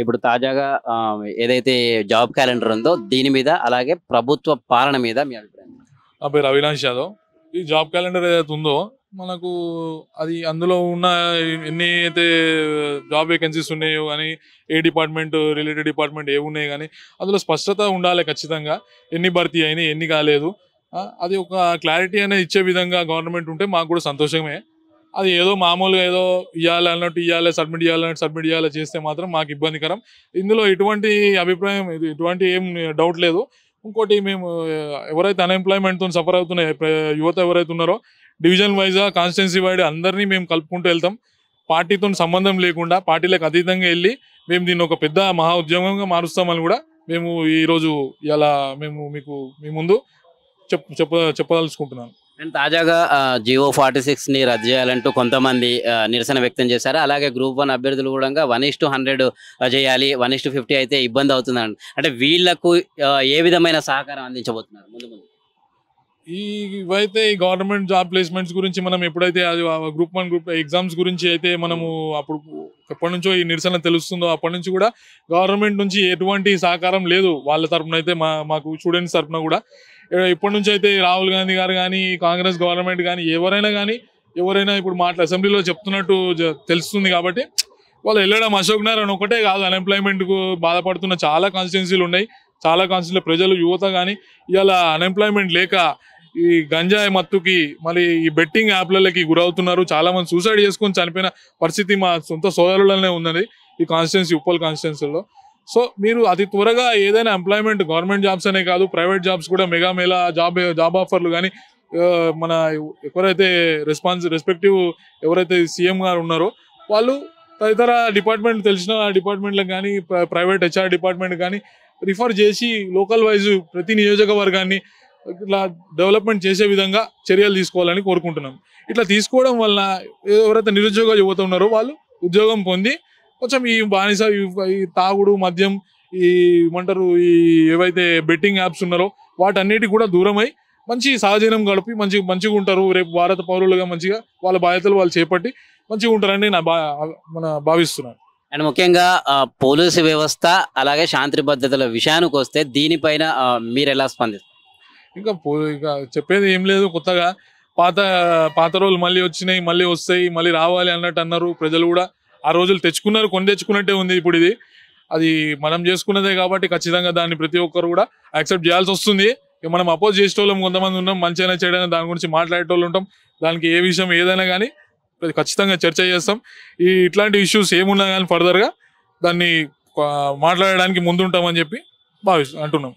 ఇప్పుడు తాజాగా ఏదైతే జాబ్ క్యాలెండర్ ఉందో దీని మీద అలాగే ప్రభుత్వ పాలన మీద మీ అభిప్రాయం నా పేరు అవినాష్ యాదవ్ ఈ జాబ్ క్యాలెండర్ ఏదైతే ఉందో మనకు అది అందులో ఉన్న ఎన్ని అయితే జాబ్ వేకెన్సీస్ ఉన్నాయో కానీ ఏ డిపార్ట్మెంట్ రిలేటెడ్ డిపార్ట్మెంట్ ఏ ఉన్నాయి కానీ అందులో స్పష్టత ఉండాలి ఖచ్చితంగా ఎన్ని భర్తీ అయినాయి ఎన్ని కాలేదు అది ఒక క్లారిటీ అనేది ఇచ్చే విధంగా గవర్నమెంట్ ఉంటే మాకు కూడా సంతోషమే అది ఏదో మామూలుగా ఏదో ఇవ్వాలి అన్నట్టు ఇవ్వాలి సబ్మిట్ చేయాలన్నట్టు సబ్మిట్ చేయాలి చేస్తే మాత్రం మాకు ఇబ్బందికరం ఇందులో ఎటువంటి అభిప్రాయం ఎటువంటి ఏం డౌట్ లేదు ఇంకోటి మేము ఎవరైతే అన్ఎంప్లాయ్మెంట్తో సఫర్ అవుతున్న యువత ఎవరైతే ఉన్నారో డివిజన్ వైజ్గా కాన్స్టిట్యున్సీ వైడ్ అందరినీ మేము కలుపుకుంటూ వెళ్తాం పార్టీతో సంబంధం లేకుండా పార్టీలకు అతీతంగా వెళ్ళి మేము దీన్ని ఒక పెద్ద మహా ఉద్యమంగా మారుస్తామని కూడా మేము ఈరోజు ఇలా మేము మీకు మీ ముందు చెప్ చెప్ప చెప్పదలుచుకుంటున్నాను అండ్ తాజాగా జియో ఫార్టీ సిక్స్ ని రద్దు చేయాలంటూ కొంతమంది నిరసన వ్యక్తం చేశారు అలాగే గ్రూప్ వన్ అభ్యర్థులు కూడా వన్ ఇస్ టు హండ్రెడ్ చేయాలి వన్ ఇస్ టూ ఫిఫ్టీ అయితే ఇబ్బంది అవుతుందని అంటే వీళ్లకు ఏ విధమైన సహకారం అందించబోతున్నారు ముందు ముందు ఇవైతే ఈ గవర్నమెంట్ జాబ్ ప్లేస్మెంట్స్ గురించి మనం ఎప్పుడైతే అది గ్రూప్ వన్ గ్రూప్ ఎగ్జామ్స్ గురించి అయితే మనము అప్పుడు ఎప్పటి నుంచో ఈ నిరసన తెలుస్తుందో అప్పటి నుంచి కూడా గవర్నమెంట్ నుంచి ఎటువంటి సహకారం లేదు వాళ్ళ తరఫున అయితే మా మాకు స్టూడెంట్స్ తరఫున కూడా ఇప్పటి నుంచి అయితే రాహుల్ గాంధీ గారు కానీ కాంగ్రెస్ గవర్నమెంట్ కానీ ఎవరైనా కానీ ఎవరైనా ఇప్పుడు మాట్లా అసెంబ్లీలో చెప్తున్నట్టు తెలుస్తుంది కాబట్టి వాళ్ళు వెళ్ళడం అశోక్ నగర్ ఒకటే కాదు అన్ఎంప్లాయ్మెంట్కు బాధపడుతున్న చాలా కాన్స్టిట్యున్సీలు ఉన్నాయి చాలా కాన్స్టిట్యూన్సీ ప్రజలు యువత కానీ ఇవాళ అన్ఎంప్లాయ్మెంట్ లేక ఈ గంజాయి మత్తుకి మళ్ళీ ఈ బెట్టింగ్ యాప్లకి గురవుతున్నారు చాలా మంది సూసైడ్ చేసుకొని చనిపోయిన పరిస్థితి మా సొంత సోదరులనే ఉన్నది ఈ కాన్స్టిట్యున్సీ ఉప్పల్ కాన్స్టిట్యున్సీలో సో మీరు అతి త్వరగా ఏదైనా ఎంప్లాయ్మెంట్ గవర్నమెంట్ జాబ్స్ అనే కాదు ప్రైవేట్ జాబ్స్ కూడా మెగా మేలా జాబ్ జాబ్ ఆఫర్లు కానీ మన ఎవరైతే రెస్పాన్స్ రెస్పెక్టివ్ ఎవరైతే సీఎం గారు ఉన్నారో వాళ్ళు తదితర డిపార్ట్మెంట్ తెలిసిన డిపార్ట్మెంట్లకు కానీ ప్రైవేట్ హెచ్ఆర్ డిపార్ట్మెంట్ కానీ రిఫర్ చేసి లోకల్ వైజ్ ప్రతి నియోజకవర్గాన్ని ఇట్లా డెవలప్మెంట్ చేసే విధంగా చర్యలు తీసుకోవాలని కోరుకుంటున్నాం ఇట్లా తీసుకోవడం వలన ఎవరైతే నిరుద్యోగ యువత ఉన్నారో వాళ్ళు ఉద్యోగం పొంది కొంచెం ఈ బానిస ఈ తాగుడు మద్యం ఈ ఏమంటారు ఈ ఏవైతే బెట్టింగ్ యాప్స్ ఉన్నారో వాటన్నిటి కూడా దూరమై మంచి సహజీవనం గడిపి మంచి మంచిగా ఉంటారు రేపు భారత పౌరులుగా మంచిగా వాళ్ళ బాధ్యతలు వాళ్ళు చేపట్టి మంచిగా ఉంటారని నా బా మన భావిస్తున్నాను అండ్ ముఖ్యంగా పోలీసు వ్యవస్థ అలాగే శాంతి భద్రతల విషయానికి వస్తే దీనిపైన మీరు ఎలా స్పందిస్తారు ఇంకా ఇంకా చెప్పేది ఏం లేదు కొత్తగా పాత పాత రోజులు మళ్ళీ వచ్చినాయి మళ్ళీ వస్తాయి మళ్ళీ రావాలి అన్నట్టు అన్నారు ప్రజలు కూడా ఆ రోజులు తెచ్చుకున్నారు కొని తెచ్చుకున్నట్టే ఉంది ఇప్పుడు ఇది అది మనం చేసుకున్నదే కాబట్టి ఖచ్చితంగా దాన్ని ప్రతి ఒక్కరు కూడా యాక్సెప్ట్ చేయాల్సి వస్తుంది మనం అపోజ్ చేసేటోళ్ళం కొంతమంది ఉన్నాం మంచిగా చేయడానికి దాని గురించి మాట్లాడేటోళ్ళు ఉంటాం దానికి ఏ విషయం ఏదైనా కానీ ఖచ్చితంగా చర్చ చేస్తాం ఈ ఇట్లాంటి ఇష్యూస్ ఏమున్నా కానీ ఫర్దర్గా దాన్ని మాట్లాడడానికి ముందుంటామని చెప్పి భావిస్తు అంటున్నాం